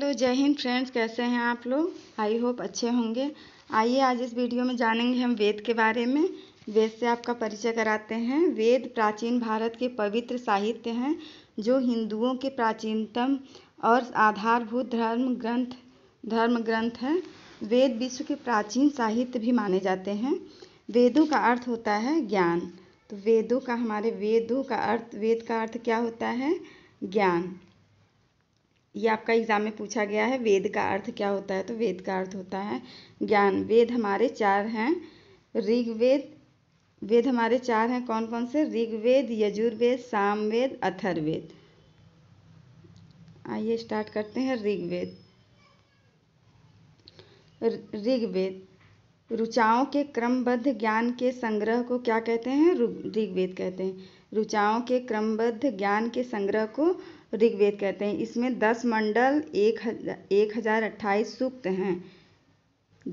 hello जय Hind friends कैसे हैं आप लोग आई होप अच्छे होंगे आइए आज इस वीडियो में जानेंगे हम वेद के बारे में वेद से आपका परिचय कराते हैं वेद प्राचीन भारत के पवित्र साहित्य हैं जो हिंदुओं के प्राचीनतम और आधारभूत धर्म ग्रंथ धर्म ग्रंथ है वेद विश्व के प्राचीन साहित्य भी माने जाते हैं वेदों का अर्थ होता है ज्ञान तो वेदों का हमारे वेदों का अर्थ वेद का अर्थ क्या होता है ज्ञान ये आपका एग्ज़ाम में पूछा गया है वेद का अर्थ क्या होता है तो वेद का अर्थ होता है ज्ञान वेद हमारे चार हैं ऋग्वेद वेद हमारे चार हैं कौन कौन से ऋग्वेद यजुर्वेद सामवेद अथर्वेद आइए स्टार्ट करते हैं ऋग्वेद ऋग्वेद रुचाओं के क्रमबद्ध ज्ञान के संग्रह को क्या कहते हैं ऋग्वेद कहते हैं रुचाओं के क्रमबद्ध ज्ञान के संग्रह को ऋग्वेद कहते हैं इसमें दस मंडल एक हजार एक हजार अट्ठाईस सूक्त हैं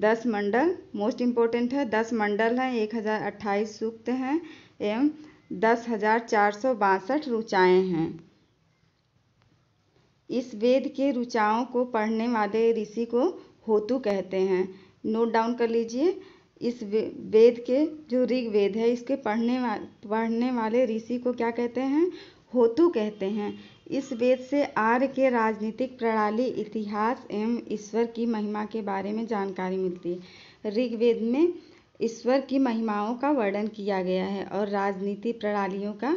दस मंडल मोस्ट इम्पोर्टेंट है दस मंडल हैं एक हजार अट्ठाईस सूक्त हैं एवं दस हजार चार सौ बासठ रुचाएँ हैं इस वेद के रुचाओं को पढ़ने वाले ऋषि को होतु कहते हैं नोट डाउन कर लीजिए इस वेद के जो ऋग्वेद है इसके पढ़ने वा पढ़ने वाले ऋषि को क्या कहते हैं होतु कहते हैं इस वेद से आर्य के राजनीतिक प्रणाली इतिहास एवं ईश्वर की महिमा के बारे में जानकारी मिलती है ऋग्वेद में ईश्वर की महिमाओं का वर्णन किया गया है और राजनीति प्रणालियों का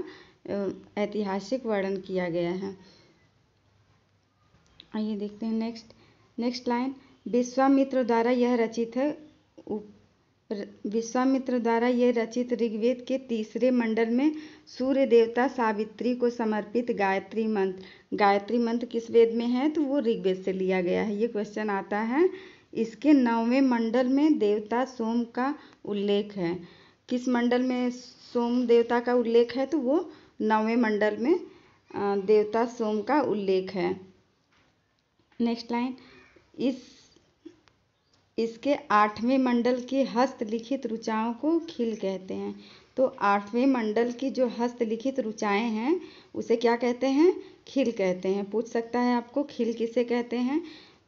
ऐतिहासिक वर्णन किया गया है आइए देखते हैं नेक्स्ट नेक्स्ट लाइन विश्वामित्र द्वारा यह रचित है विश्वामित्र द्वारा यह रचित ऋग्वेद के तीसरे मंडल में सूर्य देवता सावित्री को समर्पित गायत्री मंत्र गायत्री मंत्र किस वेद में है तो वो ऋग्वेद से लिया गया है ये क्वेश्चन आता है इसके नौवें मंडल में देवता सोम का उल्लेख है किस मंडल में सोम देवता का उल्लेख है तो वो नौवें मंडल में देवता सोम का उल्लेख है नेक्स्ट लाइन इस इसके आठवें मंडल की हस्तलिखित ऋचाओं को खिल कहते हैं तो आठवें मंडल की जो हस्तलिखित ऋचाएँ हैं उसे क्या कहते हैं खिल कहते हैं पूछ सकता है आपको खिल किसे कहते हैं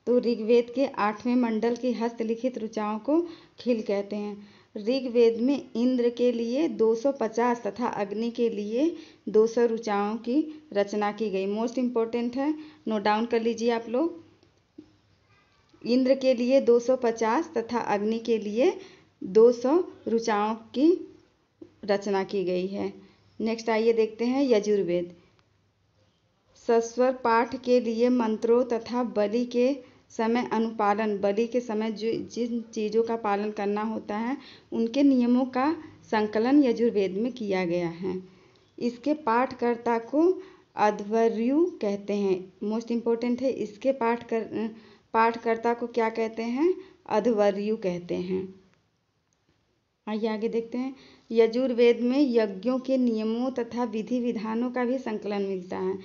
तो ऋग्वेद के आठवें मंडल की हस्तलिखित ऋचाओं को खिल कहते हैं ऋग्वेद में इंद्र के लिए 250 तथा अग्नि के लिए 200 ऋचाओं की रचना की गई मोस्ट इम्पोर्टेंट है नोट डाउन कर लीजिए आप लोग इंद्र के लिए 250 तथा अग्नि के लिए 200 रुचाओं की रचना की गई है नेक्स्ट आइए देखते हैं यजुर्वेद सस्वर पाठ के लिए मंत्रों तथा बलि के समय अनुपालन बलि के समय जो जिन चीज़ों का पालन करना होता है उनके नियमों का संकलन यजुर्वेद में किया गया है इसके पाठकर्ता को अध्वर्यु कहते हैं मोस्ट इम्पोर्टेंट है इसके पाठ कर पाठकर्ता को क्या कहते हैं अधवर्यु कहते हैं आइए आगे देखते हैं यजुर्वेद में यज्ञों के नियमों तथा विधि विधानों का भी संकलन मिलता है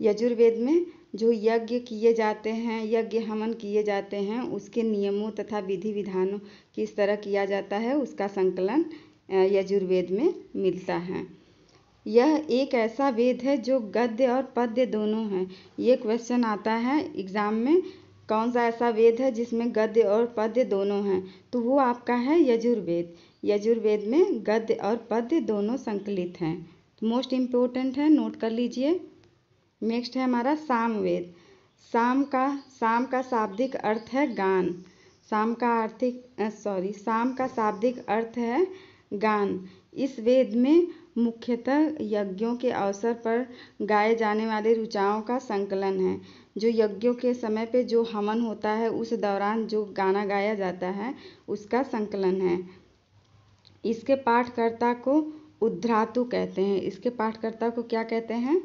यजुर्वेद में जो यज्ञ किए जाते हैं यज्ञ हमन किए जाते हैं उसके नियमों तथा विधि विधानों किस तरह किया जाता है उसका संकलन यजुर्वेद में मिलता है यह एक ऐसा वेद है जो गद्य और पद्य दोनों है ये क्वेश्चन आता है एग्ज़ाम में कौन सा ऐसा वेद है जिसमें गद्य और पद्य दोनों हैं तो वो आपका है यजुर्वेद यजुर्वेद में गद्य और पद्य दोनों संकलित हैं तो मोस्ट इम्पोर्टेंट है नोट कर लीजिए नेक्स्ट है हमारा सामवेद साम का साम का शाब्दिक अर्थ है गान साम का आर्थिक सॉरी साम का शाब्दिक अर्थ है गान इस वेद में मुख्यतः यज्ञों के अवसर पर गाए जाने वाले रुचाओं का संकलन है जो यज्ञों के समय पे जो हवन होता है उस दौरान जो गाना गाया जाता है उसका संकलन है इसके पाठकर्ता को उद्धरातु कहते हैं इसके पाठकर्ता को क्या कहते हैं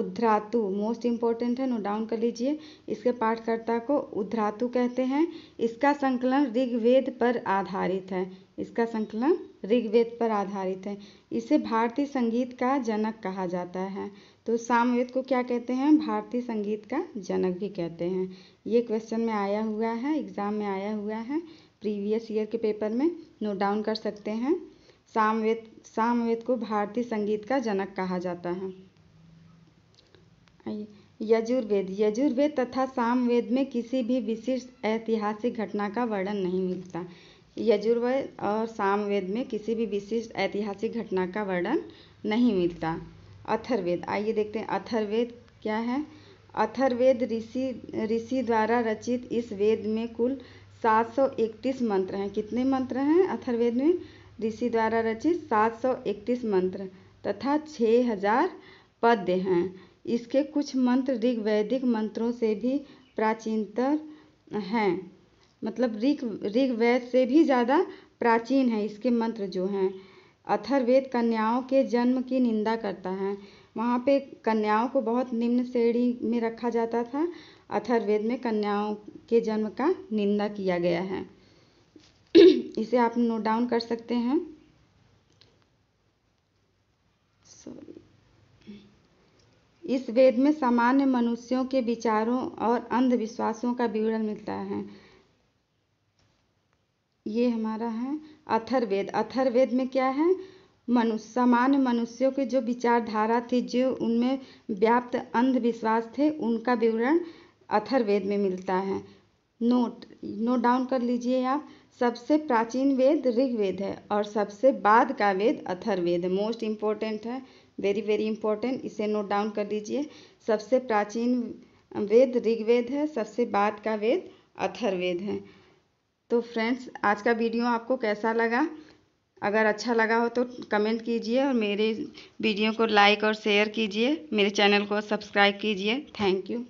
उद्धरातु मोस्ट इम्पोर्टेंट है नो डाउन कर लीजिए इसके पाठकर्ता को उद्धरातु कहते हैं इसका संकलन ऋग्वेद पर आधारित है इसका संकलन ऋग्वेद पर आधारित है इसे भारतीय संगीत का जनक कहा जाता है तो सामवेद को क्या कहते हैं भारतीय संगीत का जनक भी कहते हैं ये क्वेश्चन में आया हुआ है एग्जाम में आया हुआ है प्रीवियस ईयर के पेपर में नोट डाउन कर सकते हैं सामवेद सामवेद को भारतीय संगीत का जनक कहा जाता है यजुर्वेद यजुर्वेद तथा सामवेद में किसी भी विशिष्ट ऐतिहासिक घटना का वर्णन नहीं मिलता यजुर्वेद और सामवेद में किसी भी विशिष्ट ऐतिहासिक घटना का वर्णन नहीं मिलता अथर्वेद आइए देखते हैं अथर्वेद क्या है अथर्वेद ऋषि ऋषि द्वारा रचित इस वेद में कुल 731 मंत्र हैं कितने मंत्र हैं अथर्वेद में ऋषि द्वारा रचित 731 मंत्र तथा 6000 पद्य हैं इसके कुछ मंत्र ऋग्वैदिक मंत्रों से भी प्राचीनतर हैं मतलब ऋग ऋग्वेद से भी ज़्यादा प्राचीन है इसके मंत्र जो हैं अथर्वेद कन्याओं के जन्म की निंदा करता है वहाँ पे कन्याओं को बहुत निम्न श्रेणी में रखा जाता था अथर्वेद में कन्याओं के जन्म का निंदा किया गया है इसे आप नोट डाउन कर सकते हैं इस वेद में सामान्य मनुष्यों के विचारों और अंधविश्वासों का विवरण मिलता है ये हमारा है अथर्वेद अथर्वेद में क्या है मनुष्य सामान्य मनुष्यों के जो विचारधारा थी जो उनमें व्याप्त अंधविश्वास थे उनका विवरण अथर्वेद में मिलता है नोट नोट डाउन कर लीजिए आप सबसे प्राचीन वेद ऋग्वेद है और सबसे बाद का वेद अथर्वेद है मोस्ट इम्पोर्टेंट है वेरी वेरी इंपॉर्टेंट इसे नोट डाउन कर लीजिए सबसे प्राचीन वेद ऋग्वेद है सबसे बाद का वेद अथर्वेद है तो फ्रेंड्स आज का वीडियो आपको कैसा लगा अगर अच्छा लगा हो तो कमेंट कीजिए और मेरे वीडियो को लाइक और शेयर कीजिए मेरे चैनल को सब्सक्राइब कीजिए थैंक यू